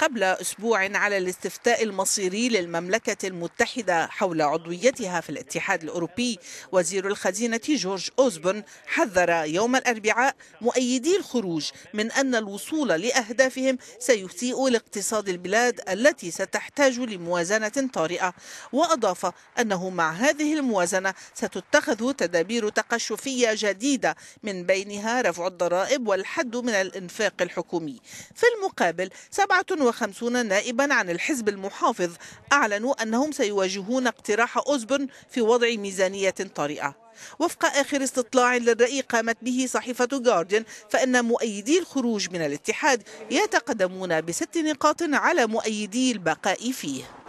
قبل أسبوع على الاستفتاء المصيري للمملكة المتحدة حول عضويتها في الاتحاد الأوروبي وزير الخزينة جورج أوزبون حذر يوم الأربعاء مؤيدي الخروج من أن الوصول لأهدافهم سيسيء لاقتصاد البلاد التي ستحتاج لموازنة طارئة وأضاف أنه مع هذه الموازنة ستتخذ تدابير تقشفية جديدة من بينها رفع الضرائب والحد من الإنفاق الحكومي في المقابل 47 150 نائبا عن الحزب المحافظ أعلنوا أنهم سيواجهون اقتراح أوزبرن في وضع ميزانية طارئة وفق آخر استطلاع للرأي قامت به صحيفة جارديان فإن مؤيدي الخروج من الاتحاد يتقدمون بست نقاط على مؤيدي البقاء فيه